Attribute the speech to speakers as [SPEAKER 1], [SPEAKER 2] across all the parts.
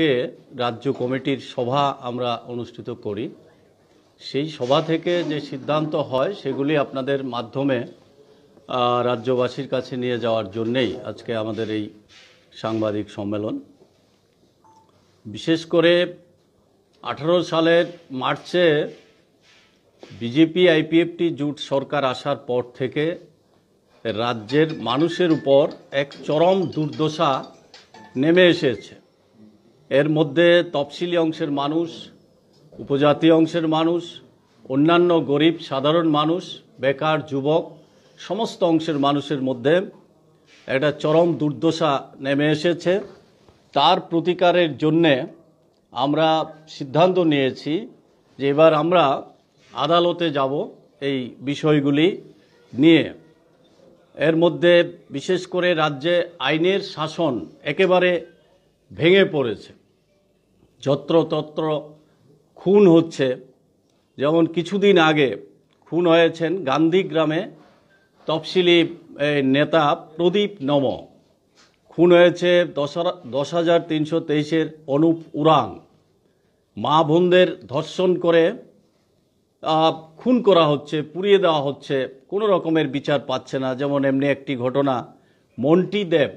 [SPEAKER 1] আজকে রাজ্য কমিটির সভা আমরা অনুষ্ঠিত করি সেই সভা থেকে যে সিদ্ধান্ত হয় সেগুলি আপনাদের মাধ্যমে রাজ্যবাসীর কাছে নিয়ে যাওয়ার জন্যেই আজকে আমাদের এই সাংবাদিক সম্মেলন বিশেষ করে আঠারো সালের মার্চে বিজেপি আইপিএফটি জুট সরকার আসার পর থেকে রাজ্যের মানুষের উপর এক চরম দুর্দশা নেমে এসেছে এর মধ্যে তফসিলি অংশের মানুষ উপজাতি অংশের মানুষ অন্যান্য গরিব সাধারণ মানুষ বেকার যুবক সমস্ত অংশের মানুষের মধ্যে একটা চরম দুর্দশা নেমে এসেছে তার প্রতিকারের জন্যে আমরা সিদ্ধান্ত নিয়েছি যে এবার আমরা আদালতে যাব এই বিষয়গুলি নিয়ে এর মধ্যে বিশেষ করে রাজ্যে আইনের শাসন একেবারে ভেঙে পড়েছে যত্রতত্র খুন হচ্ছে যেমন কিছুদিন আগে খুন হয়েছেন গান্ধী গ্রামে তফসিলি নেতা প্রদীপ নম খুন হয়েছে দশ হাজার তিনশো তেইশের অনুপ উরাং মা বোনদের ধর্ষণ করে খুন করা হচ্ছে পুড়িয়ে দেওয়া হচ্ছে কোনো রকমের বিচার পাচ্ছে না যেমন এমনি একটি ঘটনা মন্টি দেব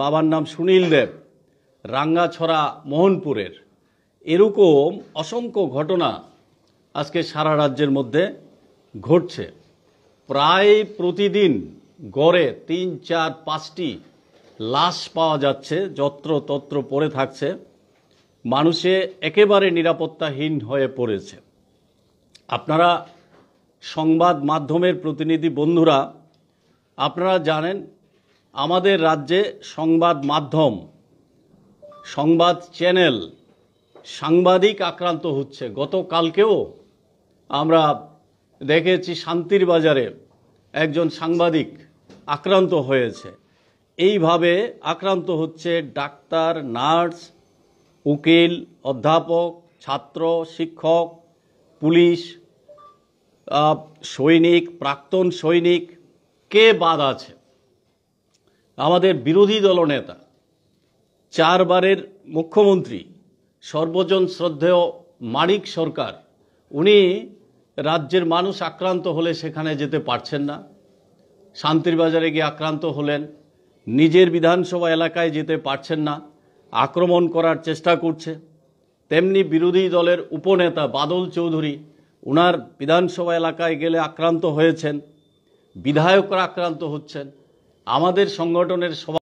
[SPEAKER 1] বাবার নাম সুনীল দেব রাঙ্গাছড়া মোহনপুরের এরকম অসংখ্য ঘটনা আজকে সারা রাজ্যের মধ্যে ঘটছে প্রায় প্রতিদিন গড়ে তিন চার পাঁচটি লাশ পাওয়া যাচ্ছে যত্রতত্র পড়ে থাকছে মানুষে একেবারে নিরাপত্তাহীন হয়ে পড়েছে আপনারা সংবাদ মাধ্যমের প্রতিনিধি বন্ধুরা আপনারা জানেন আমাদের রাজ্যে সংবাদ মাধ্যম সংবাদ চ্যানেল সাংবাদিক আক্রান্ত হচ্ছে গতকালকেও আমরা দেখেছি শান্তির বাজারে একজন সাংবাদিক আক্রান্ত হয়েছে এইভাবে আক্রান্ত হচ্ছে ডাক্তার নার্স উকিল অধ্যাপক ছাত্র শিক্ষক পুলিশ সৈনিক প্রাক্তন সৈনিক কে বাদ আছে আমাদের বিরোধী দলনেতা চারবারের মুখ্যমন্ত্রী সর্বজন শ্রদ্ধেয় মানিক সরকার উনি রাজ্যের মানুষ আক্রান্ত হলে সেখানে যেতে পারছেন না শান্তির বাজারে গিয়ে আক্রান্ত হলেন নিজের বিধানসভা এলাকায় যেতে পারছেন না আক্রমণ করার চেষ্টা করছে তেমনি বিরোধী দলের উপনেতা বাদল চৌধুরী ওনার বিধানসভা এলাকায় গেলে আক্রান্ত হয়েছেন বিধায়করা আক্রান্ত হচ্ছেন আমাদের সংগঠনের সভা